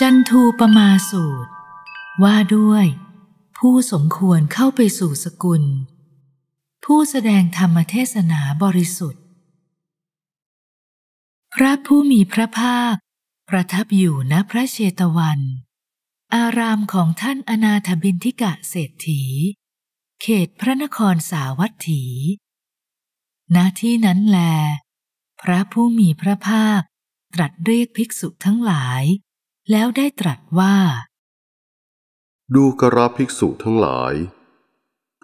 จันทูปมาสูตร ว่าด้วย ผู้สมควรเข้าไปสู่สกุล ผู้แสดงธรรมเทศนาบริสุทธิ์ พระผู้มีพระภาค ประทับอยู่ณพระเชตวัน อารามของท่านอนาถบินทิกะเศรษฐี เขตพระนครสาวัตถี ณที่นั้นแล พระผู้มีพระภาคตรัสเรียกภิกษุทั้งหลายแล้วได้ตรัสว่า ดูกราภิกษุทั้งหลาย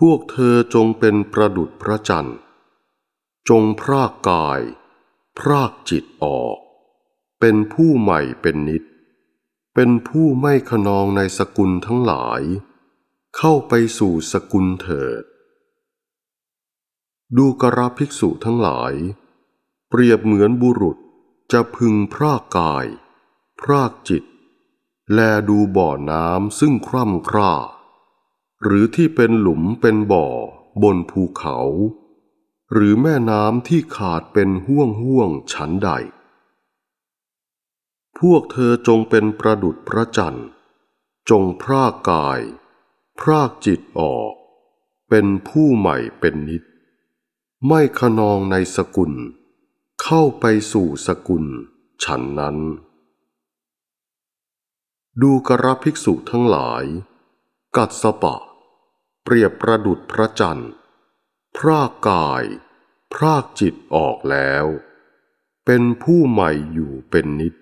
พวกเธอจงเป็นประดุดพระจันทร์ จงพรากกาย พรากจิตออก เป็นผู้ใหม่เป็นนิด เป็นผู้ไม่ขนองในสกุลทั้งหลาย เข้าไปสู่สกุลเถิด ดูกราภิกษุทั้งหลาย เปรียบเหมือนบุรุษจะพึงพรากกาย พรากจิตแลดูบ่อน้ำซึ่งคร่ำคร่า หรือที่เป็นหลุมเป็นบ่อบนภูเขา หรือแม่น้ำที่ขาดเป็นห่วงห่วงฉันใด พวกเธอจงเป็นประดุดพระจันทร์ จงพรากกาย พรากจิตออก เป็นผู้ใหม่เป็นนิด ไม่ขนองในสกุล เข้าไปสู่สกุลฉันนั้นดูกระภิกษุทั้งหลาย กัดสปะ เปรียบประดุดพระจันทร์ พรากกาย พรากจิตออกแล้ว เป็นผู้ใหม่อยู่เป็นนิด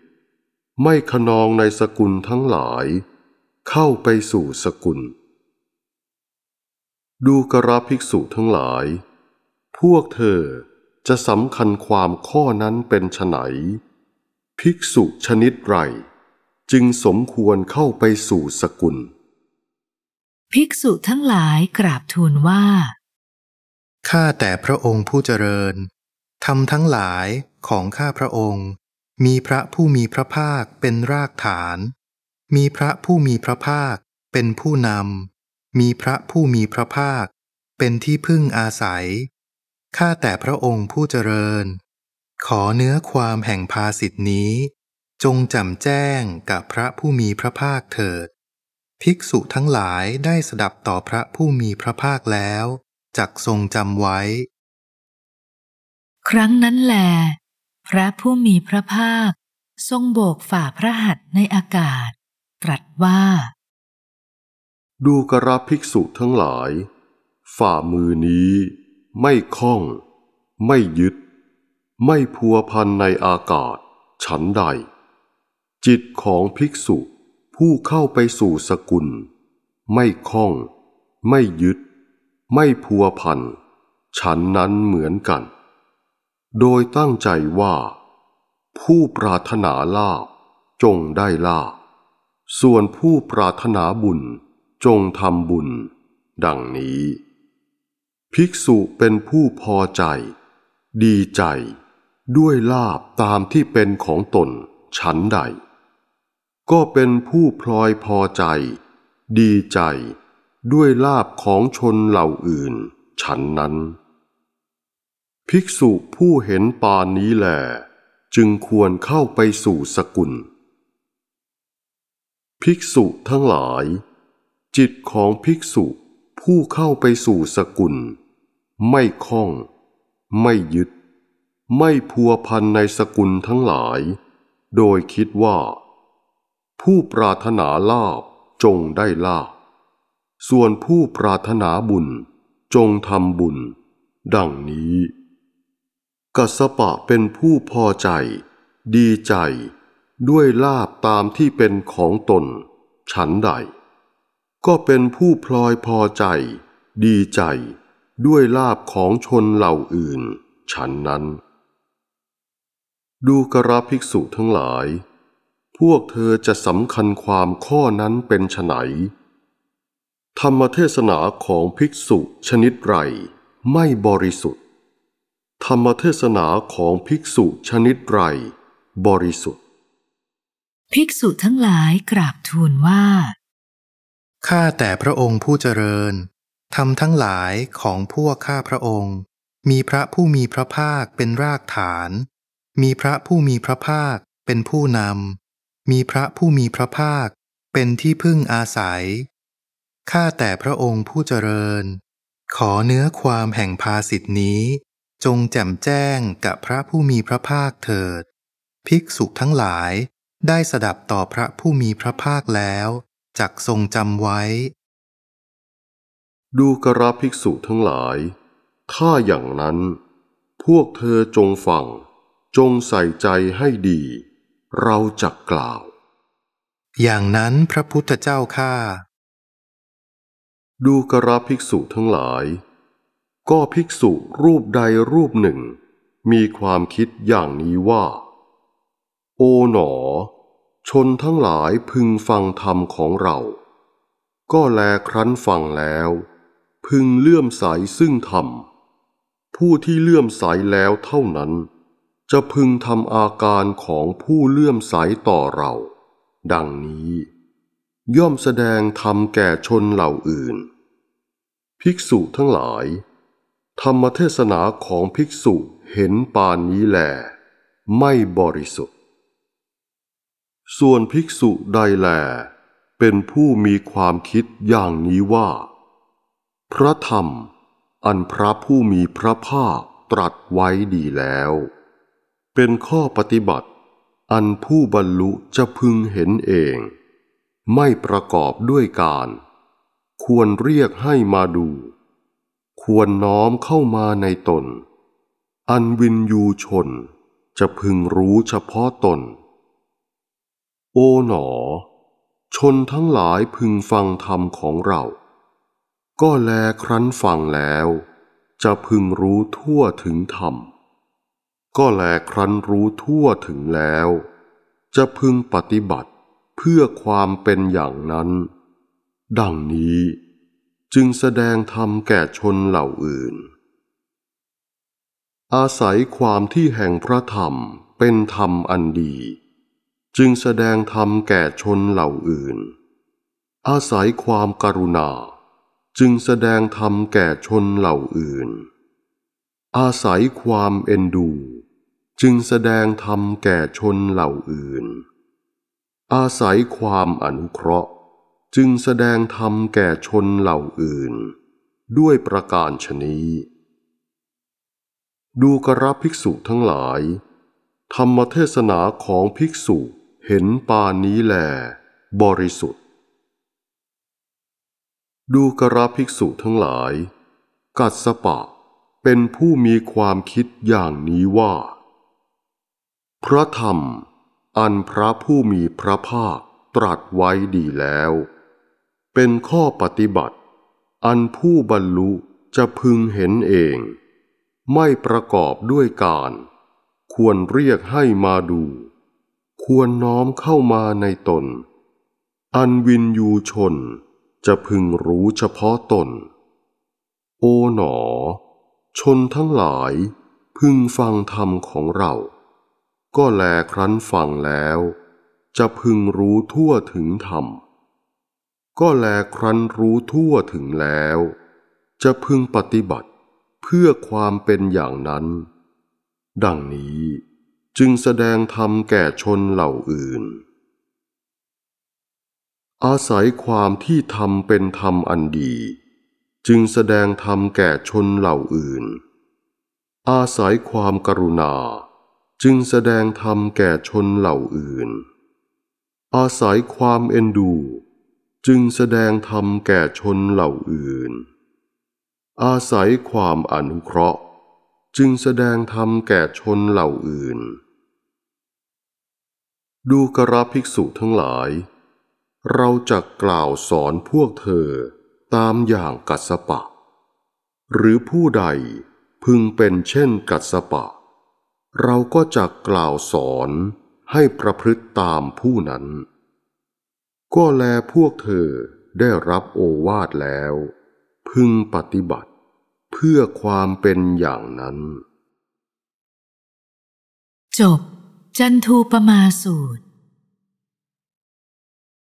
ไม่ขนองในสกุลทั้งหลาย เข้าไปสู่สกุล ดูกระภิกษุทั้งหลาย พวกเธอจะสำคัญความข้อนั้นเป็นไฉนภิกษุชนิดไรจึงสมควรเข้าไปสู่สกุล ภิกษุทั้งหลายกราบทูลว่าข้าแต่พระองค์ผู้เจริญทำทั้งหลายของข้าพระองค์ มีพระผู้มีพระภาคเป็นรากฐาน มีพระผู้มีพระภาคเป็นผู้นำ มีพระผู้มีพระภาคเป็นที่พึ่งอาศัยข้าแต่พระองค์ผู้เจริญ ขอเนื้อความแห่งภาสิทธินี้จงจำแจ้งกับพระผู้มีพระภาคเถิด ภิกษุทั้งหลายได้สดับต่อพระผู้มีพระภาคแล้ว จักทรงจำไว้ ครั้งนั้นแหลพระผู้มีพระภาค ทรงโบกฝ่าพระหัตถ์ในอากาศ ตรัสว่า ดูกระภิกษุทั้งหลาย ฝ่ามือนี้ ไม่คล้องไม่ยึด ไม่พัวพันในอากาศ ฉันใดจิตของภิกษุผู้เข้าไปสู่สกุล ไม่คล้อง ไม่ยึด ไม่พัวพันฉันนั้นเหมือนกัน โดยตั้งใจว่า ผู้ปรารถนาลาบจงได้ลาบส่วนผู้ปรารถนาบุญจงทำบุญ ดังนี้ ภิกษุเป็นผู้พอใจ ดีใจด้วยลาบตามที่เป็นของตนฉันใดก็เป็นผู้พลอยพอใจ ดีใจด้วยลาบของชนเหล่าอื่น ฉันนั้น ภิกษุผู้เห็นปานนี้แหลจึงควรเข้าไปสู่สกุล ภิกษุทั้งหลาย จิตของภิกษุผู้เข้าไปสู่สกุล ไม่คล้อง ไม่ยึด ไม่พัวพันในสกุลทั้งหลาย โดยคิดว่าผู้ปรารถนาลาบจงได้ลาบส่วนผู้ปรารถนาบุญ จงทำบุญ ดังนี้กัสปะเป็นผู้พอใจ ดีใจ ด้วยลาบตามที่เป็นของตน ฉันใด ก็เป็นผู้พลอยพอใจ ดีใจด้วยลาบของชนเหล่าอื่น ฉันนั้น ดูกระภิกษุทั้งหลายพวกเธอจะสำคัญความข้อนั้นเป็นไฉนธรรมเทศนาของภิกษุชนิดไรไม่บริสุทธิ์ ธรรมเทศนาของภิกษุชนิดไรบริสุทธิ์ ภิกษุทั้งหลายกราบทูลว่า ข้าแต่พระองค์ผู้เจริญธรรมทั้งหลายของพวกข้าพระองค์ มีพระผู้มีพระภาคเป็นรากฐาน มีพระผู้มีพระภาคเป็นผู้นำมีพระผู้มีพระภาคเป็นที่พึ่งอาศัย ข้าแต่พระองค์ผู้เจริญ ขอเนื้อความแห่งภาสิทธินี้จงแจ่มแจ้งกับพระผู้มีพระภาคเถิด ภิกษุทั้งหลายได้สดับต่อพระผู้มีพระภาคแล้วจักทรงจำไว้ ดูกระภิกษุทั้งหลายถ้าอย่างนั้น พวกเธอจงฟังจงใส่ใจให้ดีเราจะกล่าว อย่างนั้นพระพุทธเจ้าข้าดูกระภิกษุทั้งหลาย ก็ภิกษุรูปใดรูปหนึ่ง มีความคิดอย่างนี้ว่า โอ๋หนอ ชนทั้งหลายพึงฟังธรรมของเรา ก็แลครั้นฟังแล้ว พึงเลื่อมใสซึ่งธรรมผู้ที่เลื่อมใสแล้วเท่านั้นจะพึงทำอาการของผู้เลื่อมใสต่อเรา ดังนี้ ย่อมแสดงธรรมแก่ชนเหล่าอื่น ภิกษุทั้งหลาย ธรรมเทศนาของภิกษุเห็นปานนี้แหลไม่บริสุทธิ์ ส่วนภิกษุใดแล เป็นผู้มีความคิดอย่างนี้ว่า พระธรรม อันพระผู้มีพระภาคตรัสไว้ดีแล้วเป็นข้อปฏิบัติ อันผู้บรรลุจะพึงเห็นเอง ไม่ประกอบด้วยการ ควรเรียกให้มาดู ควรน้อมเข้ามาในตน อันวินยูชนจะพึงรู้เฉพาะตน โอ๋หนอ ชนทั้งหลายพึงฟังธรรมของเรา ก็แลครั้นฟังแล้ว จะพึงรู้ทั่วถึงธรรมก็แลครั้นรู้ทั่วถึงแล้ว จะพึงปฏิบัติเพื่อความเป็นอย่างนั้น ดังนี้จึงแสดงธรรมแก่ชนเหล่าอื่น อาศัยความที่แห่งพระธรรมเป็นธรรมอันดี จึงแสดงธรรมแก่ชนเหล่าอื่น อาศัยความกรุณา จึงแสดงธรรมแก่ชนเหล่าอื่น อาศัยความเอ็นดูจึงแสดงธรรมแก่ชนเหล่าอื่น อาศัยความอนุเคราะห์ จึงแสดงธรรมแก่ชนเหล่าอื่น ด้วยประการชนีดูกระภิกษุทั้งหลาย ธรรมเทศนาของภิกษุเห็นปานนี้แหลบริสุทธิ์ ดูกระภิกษุทั้งหลาย กัสปะเป็นผู้มีความคิดอย่างนี้ว่าพระธรรม อันพระผู้มีพระภาคตรัสไว้ดีแล้ว เป็นข้อปฏิบัติ อันผู้บรรลุจะพึงเห็นเอง ไม่ประกอบด้วยการ ควรเรียกให้มาดู ควรน้อมเข้ามาในตน อันวินยูชนจะพึงรู้เฉพาะตน โอหนอ ชนทั้งหลายพึงฟังธรรมของเราก็แลครั้นฟังแล้ว จะพึงรู้ทั่วถึงธรรม ก็แลครั้นรู้ทั่วถึงแล้ว จะพึงปฏิบัติเพื่อความเป็นอย่างนั้น ดังนี้จึงแสดงธรรมแก่ชนเหล่าอื่น อาศัยความที่ธรรมเป็นธรรมอันดี จึงแสดงธรรมแก่ชนเหล่าอื่น อาศัยความกรุณาจึงแสดงธรรมแก่ชนเหล่าอื่น อาศัยความเอ็นดู จึงแสดงธรรมแก่ชนเหล่าอื่น อาศัยความอนุเคราะห์ จึงแสดงธรรมแก่ชนเหล่าอื่น ดูกระภิกษุทั้งหลาย เราจะกล่าวสอนพวกเธอตามอย่างกัสปะ หรือผู้ใดพึงเป็นเช่นกัสปะเราก็จะกล่าวสอนให้ประพฤติตามผู้นั้น ก็แลพวกเธอได้รับโอวาทแล้ว พึงปฏิบัติเพื่อความเป็นอย่างนั้น จบจันทูปมาสูตร